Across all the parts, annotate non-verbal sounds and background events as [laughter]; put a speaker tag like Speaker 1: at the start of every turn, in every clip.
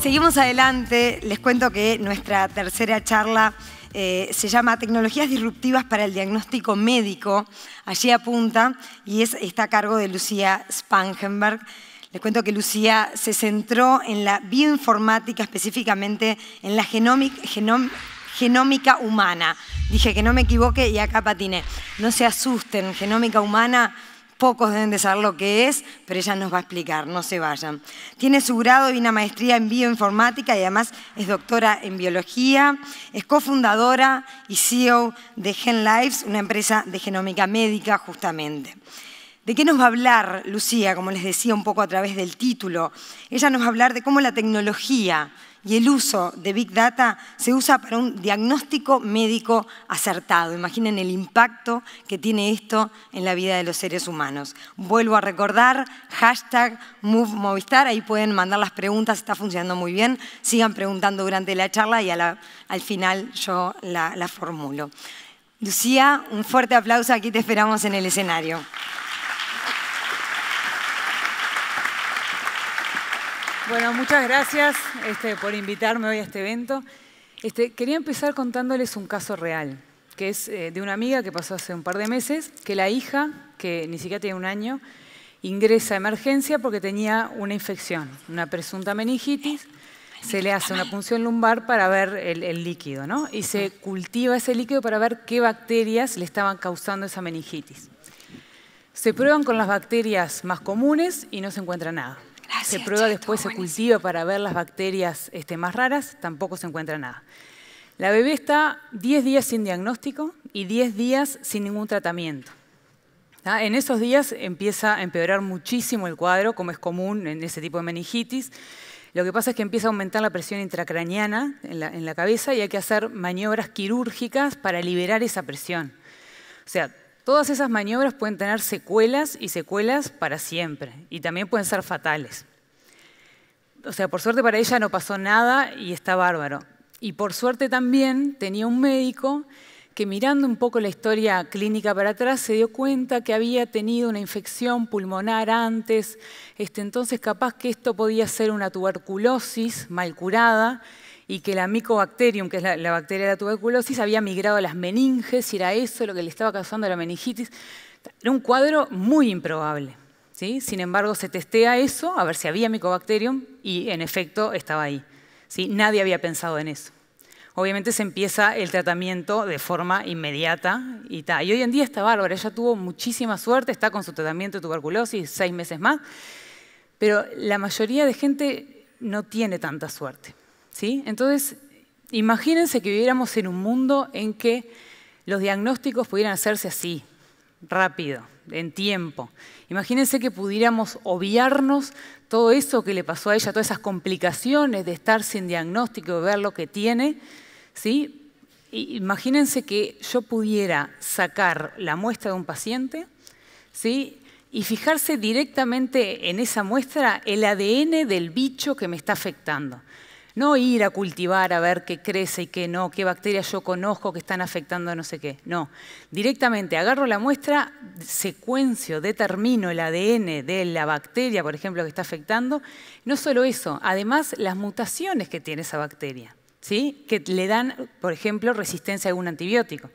Speaker 1: Seguimos adelante, les cuento que nuestra tercera charla eh, se llama Tecnologías Disruptivas para el Diagnóstico Médico, allí apunta y está a cargo de Lucía Spangenberg. Les cuento que Lucía se centró en la bioinformática, específicamente en la genómica humana. Dije que no me equivoque y acá patiné. No se asusten, genómica humana Pocos deben de saber lo que es, pero ella nos va a explicar, no se vayan. Tiene su grado y una maestría en bioinformática y además es doctora en biología, es cofundadora y CEO de GenLives, una empresa de genómica médica justamente. ¿De qué nos va a hablar Lucía? Como les decía un poco a través del título, ella nos va a hablar de cómo la tecnología y el uso de Big Data se usa para un diagnóstico médico acertado. Imaginen el impacto que tiene esto en la vida de los seres humanos. Vuelvo a recordar, hashtag MoveMovistar, ahí pueden mandar las preguntas, está funcionando muy bien. Sigan preguntando durante la charla y al final yo la, la formulo. Lucía, un fuerte aplauso, aquí te esperamos en el escenario.
Speaker 2: Bueno, muchas gracias este, por invitarme hoy a este evento. Este, quería empezar contándoles un caso real, que es eh, de una amiga que pasó hace un par de meses, que la hija, que ni siquiera tiene un año, ingresa a emergencia porque tenía una infección, una presunta meningitis, se le hace una punción lumbar para ver el, el, líquido, ¿no? Y se cultiva ese líquido para ver qué bacterias le estaban causando esa meningitis. Se prueban con las bacterias más comunes y no se encuentra nada se prueba después, se cultiva para ver las bacterias este, más raras, tampoco se encuentra nada. La bebé está 10 días sin diagnóstico y 10 días sin ningún tratamiento. En esos días empieza a empeorar muchísimo el cuadro, como es común en ese tipo de meningitis. Lo que pasa es que empieza a aumentar la presión intracraneana en la cabeza y hay que hacer maniobras quirúrgicas para liberar esa presión. O sea, todas esas maniobras pueden tener secuelas y secuelas para siempre y también pueden ser fatales o sea, por suerte para ella no pasó nada y está bárbaro. Y por suerte también tenía un médico que mirando un poco la historia clínica para atrás se dio cuenta que había tenido una infección pulmonar antes, este, entonces capaz que esto podía ser una tuberculosis mal curada y que la Mycobacterium, que es la, la, bacteria de la tuberculosis, había migrado a las meninges y era eso lo que le estaba causando la meningitis. Era un cuadro muy improbable. Sin embargo, se testea eso, a ver si había Mycobacterium, y en efecto estaba ahí. ¿sí? Nadie había pensado en eso. Obviamente se empieza el tratamiento de forma inmediata y, tal. y hoy en día está bárbara, ella tuvo muchísima suerte, está con su tratamiento de tuberculosis seis meses más, pero la mayoría de gente no tiene tanta suerte. ¿sí? Entonces, imagínense que viviéramos en un mundo en que los diagnósticos pudieran hacerse así, rápido, en tiempo. Imagínense que pudiéramos obviarnos todo eso que le pasó a ella, todas esas complicaciones de estar sin diagnóstico, de ver lo que tiene, ¿sí? Imagínense que yo pudiera sacar la muestra de un paciente, ¿sí? Y fijarse directamente en esa muestra el ADN del bicho que me está afectando. No ir a cultivar a ver qué crece y qué no, qué bacterias yo conozco que están afectando a no sé qué. No. Directamente agarro la muestra, secuencio, determino el ADN de la bacteria, por ejemplo, que está afectando. No solo eso, además las mutaciones que tiene esa bacteria, ¿sí? que le dan, por ejemplo, resistencia a algún antibiótico.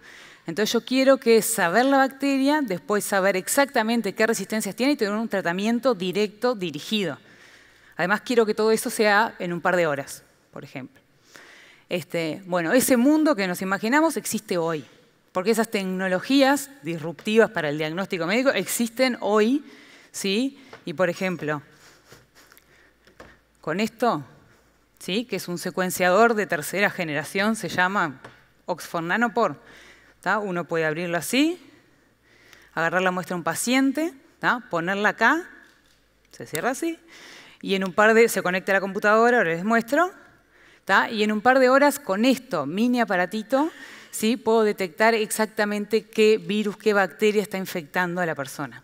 Speaker 2: Entonces yo quiero que saber la bacteria, después saber exactamente qué resistencias tiene y tener un tratamiento directo, dirigido. Además quiero que todo eso sea en un par de horas por ejemplo. Este, bueno, ese mundo que nos imaginamos existe hoy, porque esas tecnologías disruptivas para el diagnóstico médico existen hoy, ¿sí? Y por ejemplo, con esto, ¿sí? Que es un secuenciador de tercera generación, se llama Oxford Nanopore. Uno puede abrirlo así, agarrar la muestra a un paciente, ponerla acá, se cierra así, y en un par de se conecta a la computadora, ahora les muestro, y en un par de horas con esto, mini aparatito, ¿sí? puedo detectar exactamente qué virus, qué bacteria está infectando a la persona.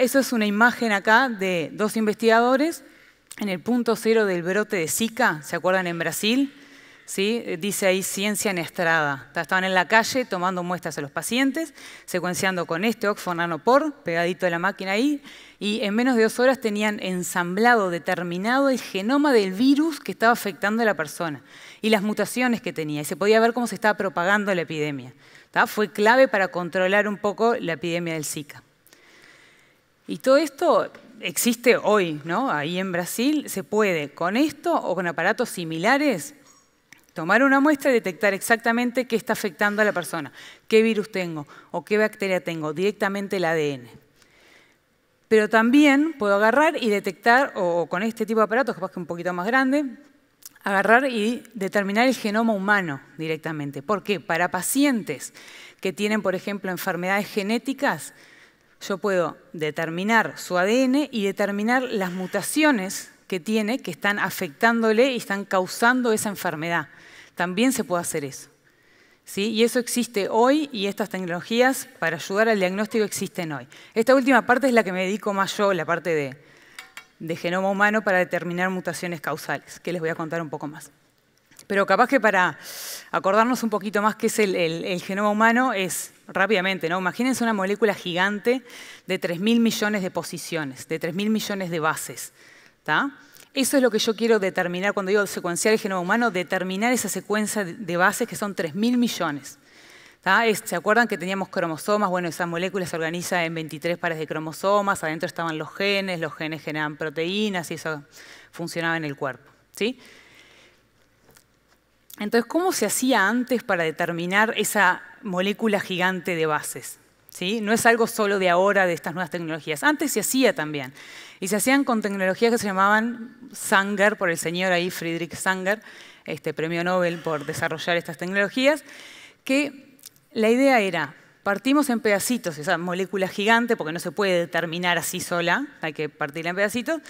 Speaker 2: Eso es una imagen acá de dos investigadores en el punto cero del brote de Zika, ¿se acuerdan en Brasil? ¿sí? Dice ahí ciencia en estrada. Estaban en la calle tomando muestras a los pacientes, secuenciando con este Oxford Nanopore pegadito a la máquina ahí, y en menos de dos horas tenían ensamblado, determinado el genoma del virus que estaba afectando a la persona y las mutaciones que tenía. Y se podía ver cómo se estaba propagando la epidemia. Fue clave para controlar un poco la epidemia del Zika. Y todo esto existe hoy, ¿no? Ahí en Brasil se puede, con esto o con aparatos similares, Tomar una muestra y detectar exactamente qué está afectando a la persona, qué virus tengo o qué bacteria tengo, directamente el ADN. Pero también puedo agarrar y detectar, o con este tipo de aparatos, capaz que un poquito más grande, agarrar y determinar el genoma humano directamente. ¿Por qué? Para pacientes que tienen, por ejemplo, enfermedades genéticas, yo puedo determinar su ADN y determinar las mutaciones que tiene que están afectándole y están causando esa enfermedad. También se puede hacer eso. ¿Sí? Y eso existe hoy y estas tecnologías para ayudar al diagnóstico existen hoy. Esta última parte es la que me dedico más yo, la parte de, genoma humano para determinar mutaciones causales, que les voy a contar un poco más. Pero capaz que para acordarnos un poquito más qué es el, genoma humano es rápidamente, ¿no? Imagínense una molécula gigante de 3.000 millones de posiciones, de 3.000 millones de bases. Eso es lo que yo quiero determinar cuando digo secuenciar el genoma humano, determinar esa secuencia de bases que son 3.000 millones. ¿Se acuerdan que teníamos cromosomas? Bueno, esa molécula se organiza en 23 pares de cromosomas, adentro estaban los genes, los genes generan proteínas y eso funcionaba en el cuerpo. ¿sí? Entonces, ¿cómo se hacía antes para determinar esa molécula gigante de bases? No es algo solo de ahora, de estas nuevas tecnologías. Antes se hacía también. Y se hacían con tecnologías que se llamaban Sanger, por el señor ahí, Friedrich Sanger, este premio Nobel por desarrollar estas tecnologías, que la idea era, partimos en pedacitos, esa molécula gigante, porque no se puede determinar así sola, hay que partirla en pedacitos,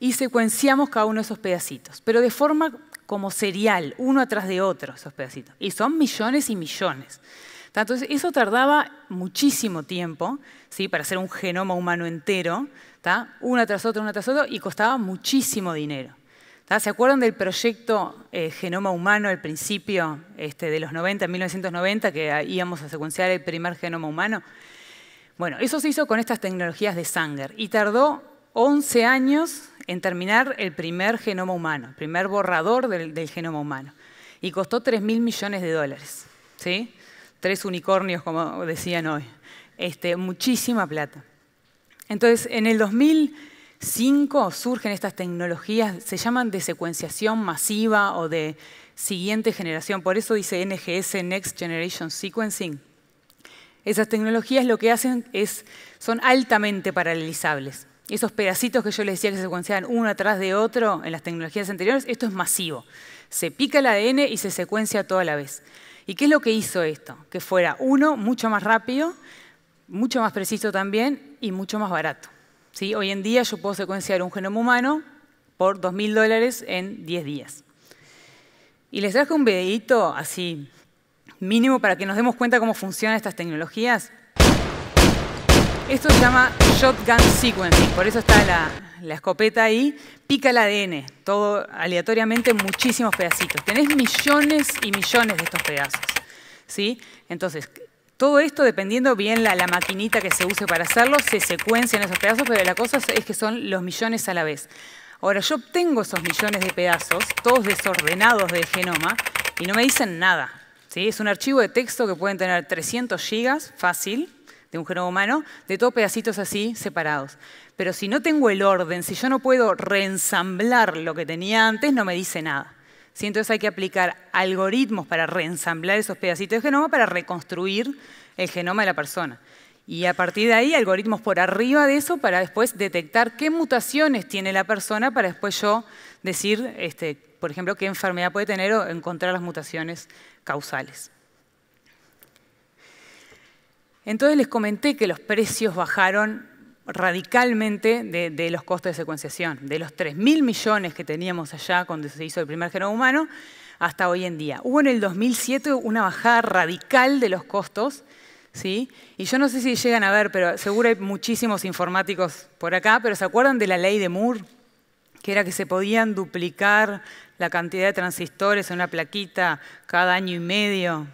Speaker 2: y secuenciamos cada uno de esos pedacitos, pero de forma como serial, uno atrás de otro, esos pedacitos. Y son millones y millones. Entonces, eso tardaba muchísimo tiempo ¿sí? para hacer un genoma humano entero, uno una tras otra, una tras otra, y costaba muchísimo dinero. ¿Se acuerdan del proyecto eh, Genoma Humano al principio este, de los 90, 1990, que íbamos a secuenciar el primer genoma humano? Bueno, eso se hizo con estas tecnologías de Sanger y tardó 11 años en terminar el primer genoma humano, el primer borrador del, genoma humano. Y costó 3 mil millones de dólares. ¿sí? tres unicornios, como decían hoy. Este, muchísima plata. Entonces, en el 2005 surgen estas tecnologías, se llaman de secuenciación masiva o de siguiente generación, por eso dice NGS, Next Generation Sequencing. Esas tecnologías lo que hacen es, son altamente paralelizables. Esos pedacitos que yo les decía que se secuenciaban uno atrás de otro en las tecnologías anteriores, esto es masivo. Se pica el ADN y se secuencia toda la vez. ¿Y qué es lo que hizo esto? Que fuera uno mucho más rápido, mucho más preciso también y mucho más barato. ¿Sí? Hoy en día yo puedo secuenciar un genoma humano por 2.000 dólares en 10 días. Y les traje un videito así mínimo para que nos demos cuenta cómo funcionan estas tecnologías esto se llama Shotgun Sequencing, por eso está la, escopeta ahí. Pica el ADN, todo aleatoriamente, muchísimos pedacitos. Tenés millones y millones de estos pedazos. ¿sí? Entonces, todo esto, dependiendo bien la, maquinita que se use para hacerlo, se secuencian esos pedazos, pero la cosa es que son los millones a la vez. Ahora, yo obtengo esos millones de pedazos, todos desordenados del genoma, y no me dicen nada. ¿sí? Es un archivo de texto que pueden tener 300 gigas, fácil, de un genoma humano, de todos pedacitos así separados. Pero si no tengo el orden, si yo no puedo reensamblar lo que tenía antes, no me dice nada. Entonces hay que aplicar algoritmos para reensamblar esos pedacitos de genoma para reconstruir el genoma de la persona. Y a partir de ahí, algoritmos por arriba de eso para después detectar qué mutaciones tiene la persona para después yo decir, este, por ejemplo, qué enfermedad puede tener o encontrar las mutaciones causales. Entonces les comenté que los precios bajaron radicalmente de, los costos de secuenciación, de los 3.000 millones que teníamos allá cuando se hizo el primer genoma humano hasta hoy en día. Hubo en el 2007 una bajada radical de los costos, ¿sí? y yo no sé si llegan a ver, pero seguro hay muchísimos informáticos por acá, pero ¿se acuerdan de la ley de Moore? que era que se podían duplicar la cantidad de transistores en una plaquita cada año y medio,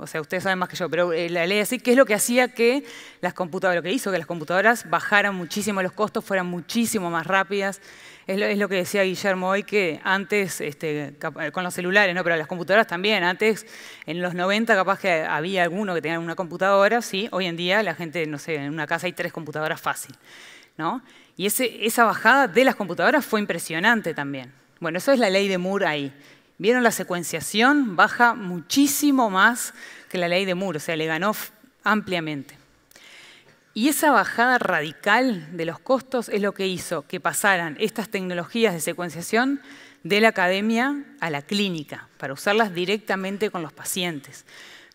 Speaker 2: o sea, ustedes saben más que yo, pero eh, la ley así, ¿qué es lo que hacía que las computadoras, lo que hizo que las computadoras bajaran muchísimo los costos, fueran muchísimo más rápidas? Es lo, que decía Guillermo hoy, que antes, este, eh, con los celulares, ¿no? pero las computadoras también, antes, en los 90 capaz que había alguno que tenía una computadora, sí, hoy en día la gente, no sé, en una casa hay tres computadoras fácil, ¿no? Y ese, esa bajada de las computadoras fue impresionante también. Bueno, eso es la ley de Moore ahí. Vieron la secuenciación, baja muchísimo más que la ley de Moore, o sea, le ganó ampliamente. Y esa bajada radical de los costos es lo que hizo que pasaran estas tecnologías de secuenciación de la academia a la clínica, para usarlas directamente con los pacientes.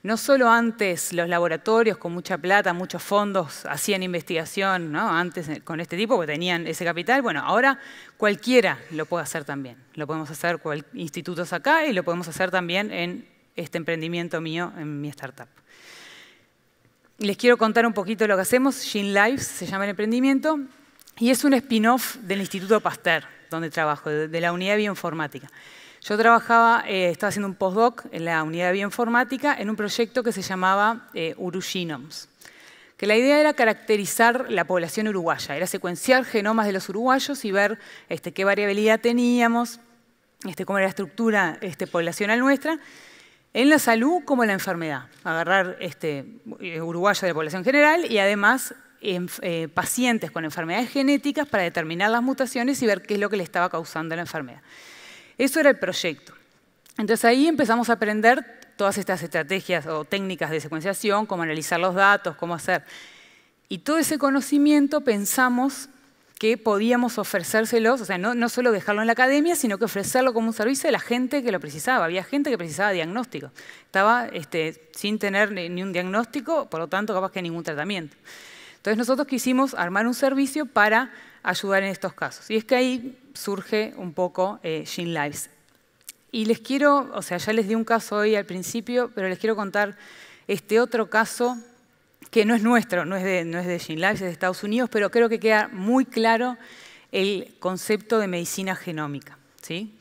Speaker 2: No solo antes los laboratorios con mucha plata, muchos fondos hacían investigación, antes eh, con este tipo, que tenían ese capital, bueno, ahora cualquiera lo puede hacer también. Lo podemos hacer con institutos acá y lo podemos hacer también en este emprendimiento mío, en mi startup. Les quiero contar un poquito lo que hacemos. Gene Lives se llama el emprendimiento y es un spin-off del Instituto Pasteur, donde trabajo, de la unidad bioinformática. Yo trabajaba, eh, estaba haciendo un postdoc en la unidad de bioinformática en un proyecto que se llamaba eh, que la idea era caracterizar la población uruguaya, era secuenciar genomas de los uruguayos y ver este, qué variabilidad teníamos, este, cómo era la estructura este, poblacional nuestra, en la salud como en la enfermedad. Agarrar este, eh, uruguayos de la población general y además eh, pacientes con enfermedades genéticas para determinar las mutaciones y ver qué es lo que le estaba causando la enfermedad. Eso era el proyecto. Entonces ahí empezamos a aprender todas estas estrategias o técnicas de secuenciación, cómo analizar los datos, cómo hacer. Y todo ese conocimiento pensamos que podíamos ofrecérselos, o sea, no, solo dejarlo en la academia, sino que ofrecerlo como un servicio a la gente que lo precisaba. Había gente que precisaba diagnóstico. Estaba este, sin tener ni un diagnóstico, por lo tanto, capaz que ningún tratamiento. Entonces nosotros quisimos armar un servicio para ayudar en estos casos. Y es que ahí surge un poco eh, Gene Lives. Y les quiero, o sea, ya les di un caso hoy al principio, pero les quiero contar este otro caso que no es nuestro, no es de, no es de Gene Lives, es de Estados Unidos, pero creo que queda muy claro el concepto de medicina genómica. ¿sí?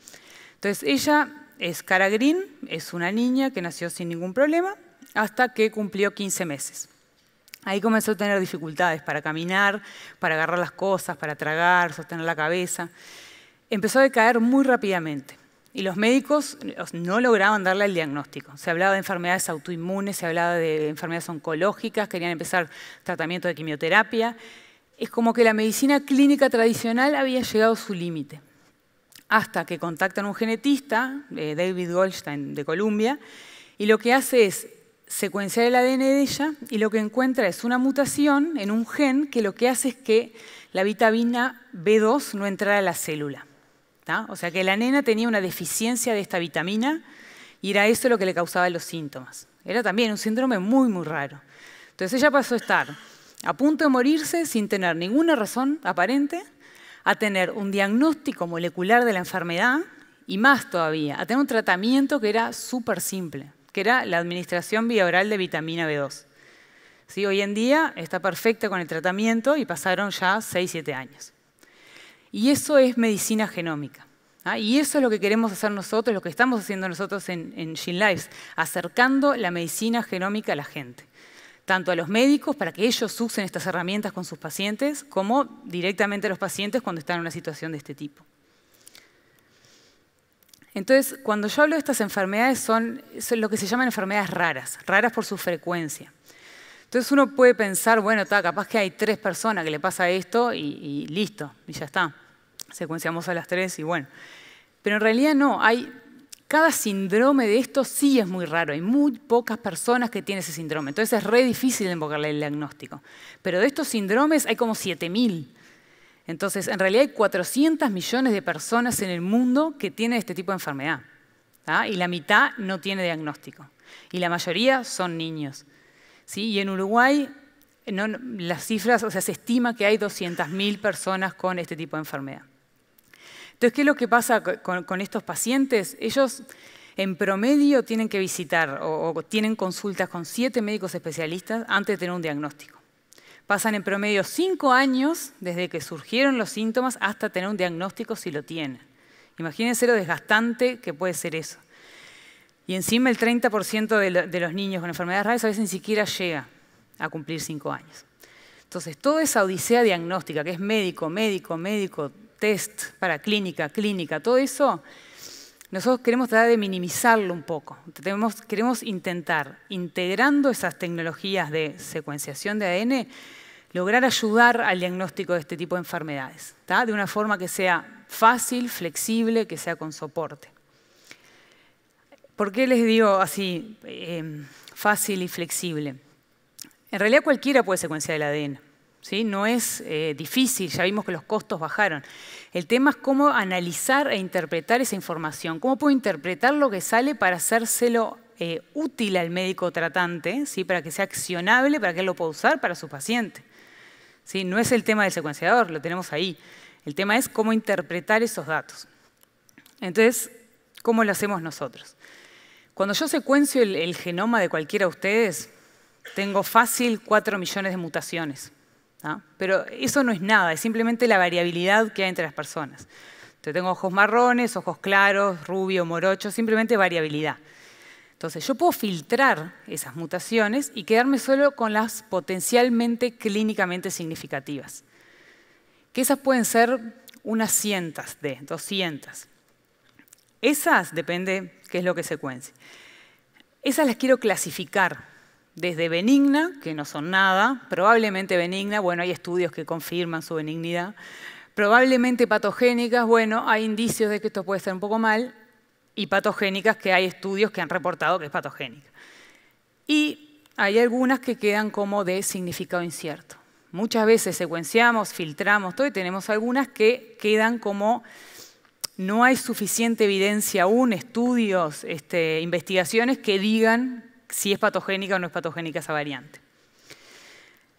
Speaker 2: Entonces, ella es Cara Green, es una niña que nació sin ningún problema hasta que cumplió 15 meses. Ahí comenzó a tener dificultades para caminar, para agarrar las cosas, para tragar, sostener la cabeza. Empezó a decaer muy rápidamente y los médicos no lograban darle el diagnóstico. Se hablaba de enfermedades autoinmunes, se hablaba de enfermedades oncológicas, querían empezar tratamiento de quimioterapia. Es como que la medicina clínica tradicional había llegado a su límite. Hasta que contactan a un genetista, eh, David Goldstein de Columbia, y lo que hace es secuenciar el ADN de ella y lo que encuentra es una mutación en un gen que lo que hace es que la vitamina B2 no entrara a la célula. O sea que la nena tenía una deficiencia de esta vitamina y era eso lo que le causaba los síntomas. Era también un síndrome muy, muy raro. Entonces ella pasó a estar a punto de morirse sin tener ninguna razón aparente, a tener un diagnóstico molecular de la enfermedad y más todavía, a tener un tratamiento que era súper simple que era la administración vía oral de vitamina B2. ¿Sí? Hoy en día está perfecta con el tratamiento y pasaron ya 6, 7 años. Y eso es medicina genómica. ¿ah? Y eso es lo que queremos hacer nosotros, lo que estamos haciendo nosotros en, en acercando la medicina genómica a la gente, tanto a los médicos para que ellos usen estas herramientas con sus pacientes, como directamente a los pacientes cuando están en una situación de este tipo. Entonces, cuando yo hablo de estas enfermedades, son, lo que se llaman enfermedades raras, raras por su frecuencia. Entonces uno puede pensar, bueno, está, capaz que hay tres personas que le pasa esto y, listo, y ya está. Secuenciamos a las tres y bueno. Pero en realidad no, hay, cada síndrome de esto sí es muy raro, hay muy pocas personas que tienen ese síndrome. Entonces es re difícil invocarle el diagnóstico. Pero de estos síndromes hay como 7000. Entonces, en realidad hay 400 millones de personas en el mundo que tienen este tipo de enfermedad. Y la mitad no tiene diagnóstico. Y la mayoría son niños. Y en Uruguay, las cifras, o sea, se estima que hay 200.000 personas con este tipo de enfermedad. Entonces, ¿qué es lo que pasa con, estos pacientes? Ellos, en promedio, tienen que visitar o tienen consultas con siete médicos especialistas antes de tener un diagnóstico. Pasan en promedio cinco años desde que surgieron los síntomas hasta tener un diagnóstico si lo tiene. Imagínense lo desgastante que puede ser eso. Y encima el 30% de los niños con enfermedades raras a veces ni siquiera llega a cumplir cinco años. Entonces, toda esa odisea diagnóstica, que es médico, médico, médico, test para clínica, clínica, todo eso nosotros queremos tratar de minimizarlo un poco. queremos intentar, integrando esas tecnologías de secuenciación de ADN, lograr ayudar al diagnóstico de este tipo de enfermedades, de una forma que sea fácil, flexible, que sea con soporte. ¿Por qué les digo así, eh, fácil y flexible? En realidad cualquiera puede secuenciar el ADN. No es eh, difícil, ya vimos que los costos bajaron. El tema es cómo analizar e interpretar esa información, cómo puedo interpretar lo que sale para hacérselo eh, útil al médico tratante, para que sea accionable, para que él lo pueda usar para su paciente. ¿Sí? No es el tema del secuenciador, lo tenemos ahí. El tema es cómo interpretar esos datos. Entonces, ¿cómo lo hacemos nosotros? Cuando yo secuencio el, el genoma de cualquiera de ustedes, tengo fácil 4 millones de mutaciones. Pero eso no es nada, es simplemente la variabilidad que hay entre las personas. Entonces tengo ojos marrones, ojos claros, rubio, morocho, simplemente variabilidad. Entonces yo puedo filtrar esas mutaciones y quedarme solo con las potencialmente clínicamente significativas. Que esas pueden ser unas cientas de, 200. Esas, depende qué es lo que secuencie. Esas las quiero clasificar desde benigna, que no son nada, probablemente benigna, bueno, hay estudios que confirman su benignidad, probablemente patogénicas, bueno, hay indicios de que esto puede ser un poco mal, y patogénicas que hay estudios que han reportado que es patogénica. Y hay algunas que quedan como de significado incierto. Muchas veces secuenciamos, filtramos todo y tenemos algunas que quedan como no hay suficiente evidencia aún, estudios, este, investigaciones que digan si es patogénica o no es patogénica esa variante.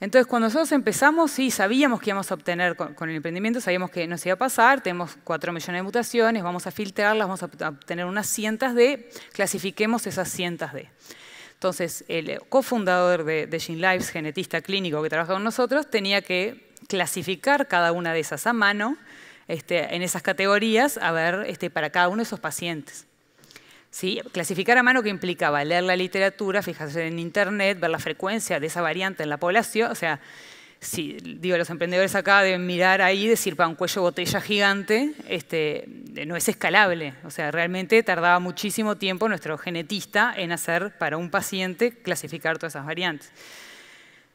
Speaker 2: Entonces, cuando nosotros empezamos, sí, sabíamos que íbamos a obtener con, el emprendimiento, sabíamos que nos iba a pasar, tenemos cuatro millones de mutaciones, vamos a filtrarlas, vamos a obtener unas cientas de, clasifiquemos esas cientas de. Entonces, el cofundador de, de GeneLives, genetista clínico que trabaja con nosotros, tenía que clasificar cada una de esas a mano, este, en esas categorías, a ver, este, para cada uno de esos pacientes. ¿Sí? Clasificar a mano que implicaba leer la literatura, fijarse en internet, ver la frecuencia de esa variante en la población, o sea, si digo, los emprendedores acá deben mirar ahí y decir, para un cuello botella gigante, este, no es escalable. O sea, realmente tardaba muchísimo tiempo nuestro genetista en hacer para un paciente clasificar todas esas variantes.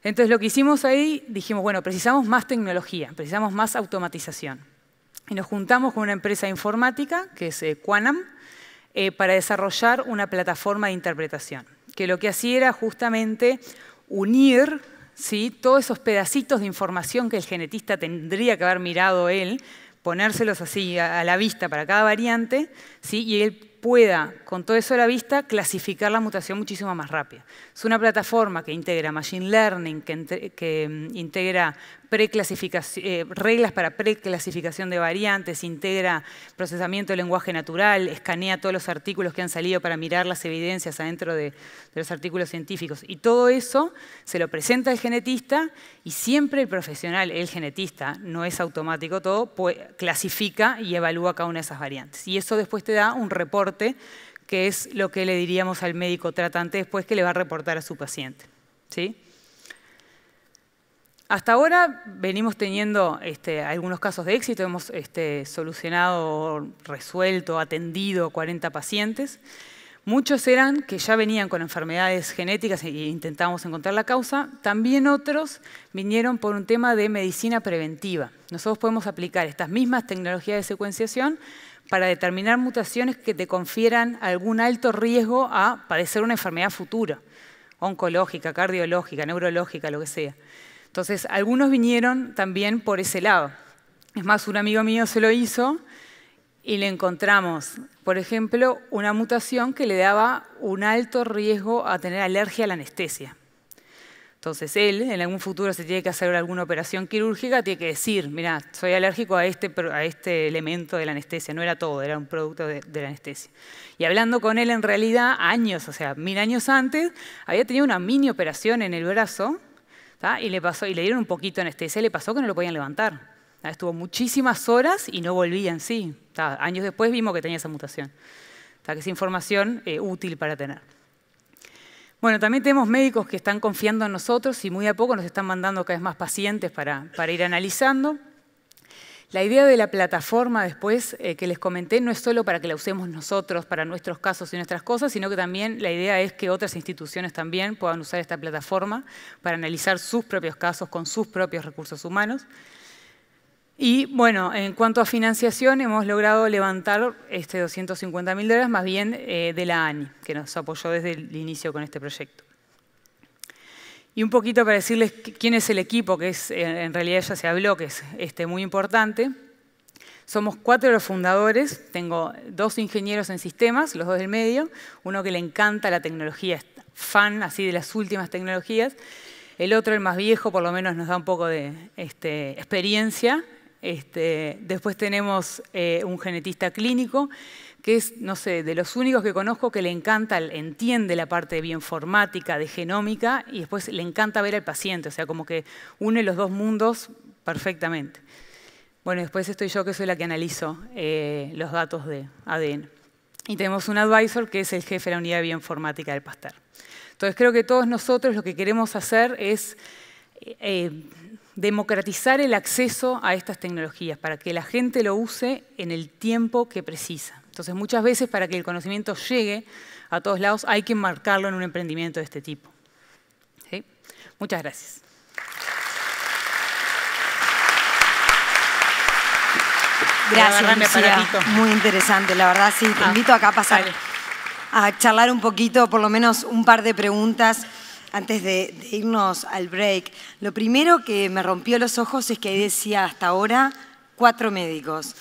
Speaker 2: Entonces, lo que hicimos ahí, dijimos, bueno, precisamos más tecnología, precisamos más automatización. Y nos juntamos con una empresa informática, que es eh, Quanam, eh, para desarrollar una plataforma de interpretación, que lo que hacía era justamente unir ¿sí? todos esos pedacitos de información que el genetista tendría que haber mirado él, ponérselos así a la vista para cada variante, ¿sí? y él pueda, con todo eso a la vista, clasificar la mutación muchísimo más rápido. Es una plataforma que integra Machine Learning, que mm, integra eh, reglas para preclasificación de variantes, integra procesamiento de lenguaje natural, escanea todos los artículos que han salido para mirar las evidencias adentro de, de los artículos científicos. Y todo eso se lo presenta el genetista y siempre el profesional, el genetista, no es automático todo, pues, clasifica y evalúa cada una de esas variantes. Y eso después te da un reporte que es lo que le diríamos al médico tratante después que le va a reportar a su paciente. ¿Sí? Hasta ahora venimos teniendo este, algunos casos de éxito, hemos este, solucionado, resuelto, atendido 40 pacientes. Muchos eran que ya venían con enfermedades genéticas e intentábamos encontrar la causa. También otros vinieron por un tema de medicina preventiva. Nosotros podemos aplicar estas mismas tecnologías de secuenciación para determinar mutaciones que te confieran algún alto riesgo a padecer una enfermedad futura, oncológica, cardiológica, neurológica, lo que sea. Entonces, algunos vinieron también por ese lado. Es más, un amigo mío se lo hizo y le encontramos, por ejemplo, una mutación que le daba un alto riesgo a tener alergia a la anestesia. Entonces él, en algún futuro, se tiene que hacer alguna operación quirúrgica, tiene que decir, mira, soy alérgico a este, a este elemento de la anestesia. No era todo, era un producto de, de, la anestesia. Y hablando con él, en realidad, años, o sea, mil años antes, había tenido una mini operación en el brazo y le pasó, y le dieron un poquito anestesia, y le pasó que no lo podían levantar. Estuvo muchísimas horas y no volvía en sí. Años después vimos que tenía esa mutación. Que es información eh, útil para tener. Bueno, también tenemos médicos que están confiando en nosotros y muy a poco nos están mandando cada vez más pacientes para, para ir analizando. La idea de la plataforma después eh, que les comenté no es solo para que la usemos nosotros, para nuestros casos y nuestras cosas, sino que también la idea es que otras instituciones también puedan usar esta plataforma para analizar sus propios casos con sus propios recursos humanos. Y bueno, en cuanto a financiación, hemos logrado levantar este 250 mil dólares, más bien eh, de la ANI, que nos apoyó desde el inicio con este proyecto. Y un poquito para decirles quién es el equipo, que es, en realidad ya se habló, que es este, muy importante. Somos cuatro de los fundadores, tengo dos ingenieros en sistemas, los dos del medio, uno que le encanta la tecnología, es fan así de las últimas tecnologías, el otro, el más viejo, por lo menos nos da un poco de este, experiencia. Este, después tenemos eh, un genetista clínico, que es, no sé, de los únicos que conozco que le encanta, entiende la parte de bioinformática, de genómica, y después le encanta ver al paciente, o sea, como que une los dos mundos perfectamente. Bueno, después estoy yo que soy la que analizo eh, los datos de ADN. Y tenemos un advisor que es el jefe de la unidad de bioinformática del PASTER. Entonces creo que todos nosotros lo que queremos hacer es eh, eh, democratizar el acceso a estas tecnologías para que la gente lo use en el tiempo que precisa. Entonces, muchas veces para que el conocimiento llegue a todos lados hay que marcarlo en un emprendimiento de este tipo. Muchas gracias.
Speaker 1: Gracias, Lucía. Muy interesante, la verdad, sí. Te ah, invito acá a pasar a charlar un poquito, por lo menos un par de preguntas antes de, de, irnos al break. Lo primero que me rompió los ojos es que decía hasta ahora cuatro médicos.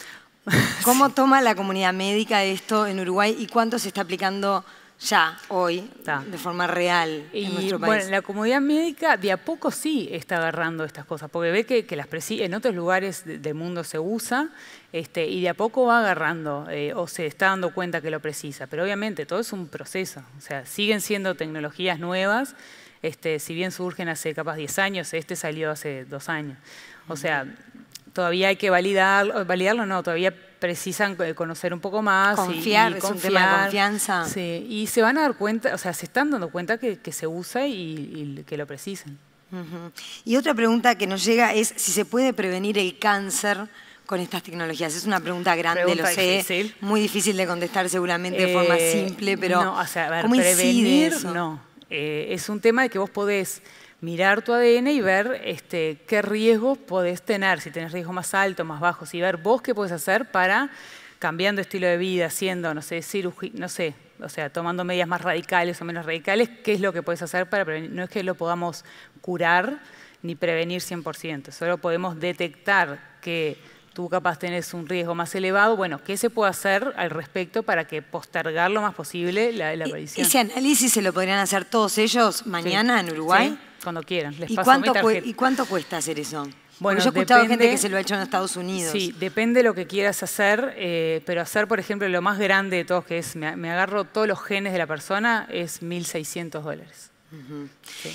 Speaker 1: [laughs] ¿Cómo toma la comunidad médica esto en Uruguay y cuánto se está aplicando ya, hoy, de forma real en nuestro país? Bueno, la
Speaker 2: comunidad médica de a poco sí está agarrando estas cosas, porque ve que, las en otros lugares del mundo se usa este, y de a poco va agarrando eh, o se está dando cuenta que lo precisa. Pero obviamente todo es un proceso, o sea, siguen siendo tecnologías nuevas, este, si bien surgen hace capaz 10 años, este salió hace dos años. O sea, todavía hay que validar, validarlo, no, todavía precisan conocer un poco más. Confiar, es un tema de confianza. Sí, y se van a dar cuenta, o sea, se están dando cuenta que, se usa y, que lo precisan.
Speaker 1: Y otra pregunta que nos llega es si se puede prevenir el cáncer con estas tecnologías? Es una pregunta grande, lo sé. Muy difícil de contestar seguramente de forma eh, simple, pero no, ¿cómo No,
Speaker 2: eh, es un tema de que vos podés mirar tu ADN y ver este, qué riesgos podés tener, si tenés riesgo más alto, más bajo, y ver vos qué podés hacer para cambiando estilo de vida, haciendo, no sé, cirugía, no sé, o sea, tomando medidas más radicales o menos radicales, qué es lo que podés hacer para prevenir. No es que lo podamos curar ni prevenir 100%, solo podemos detectar que tú capaz tenés un riesgo más elevado, bueno, ¿qué se puede hacer al respecto para que postergar lo más posible la, la aparición? Ese
Speaker 1: análisis se lo podrían hacer todos ellos mañana en Uruguay.
Speaker 2: cuando quieran. Les ¿Y, cuánto ¿Y cuánto cuesta hacer eso? Bueno, yo he escuchado gente que se lo ha hecho en Estados Unidos. Sí, depende de lo que quieras hacer, eh, pero hacer, por ejemplo, lo más grande de todos, que es me, me agarro todos los genes de la persona, es 1.600 dólares.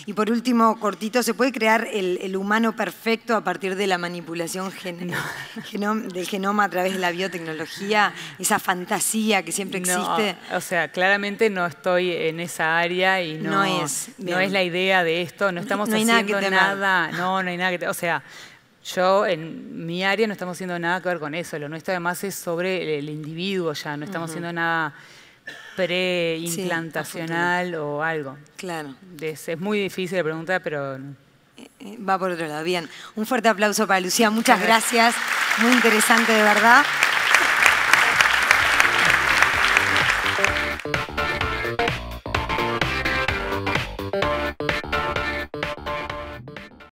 Speaker 1: Y por último, cortito, ¿se puede crear el, humano perfecto a partir de la manipulación [laughs] del genoma a través de la biotecnología? Esa fantasía que siempre existe.
Speaker 2: o sea, claramente no estoy en esa área y no, es, no es la idea de esto. No estamos haciendo nada, nada. No, no hay nada que... o sea, yo, en mi área, no estamos haciendo nada que ver con eso. Lo nuestro, además, es sobre el individuo ya. No estamos haciendo nada preimplantacional o algo. Claro. Es muy difícil la pregunta, pero... Eh, eh, va por otro lado. Bien.
Speaker 1: Un fuerte aplauso para Lucía. Muchas gracias. Muy interesante, de verdad.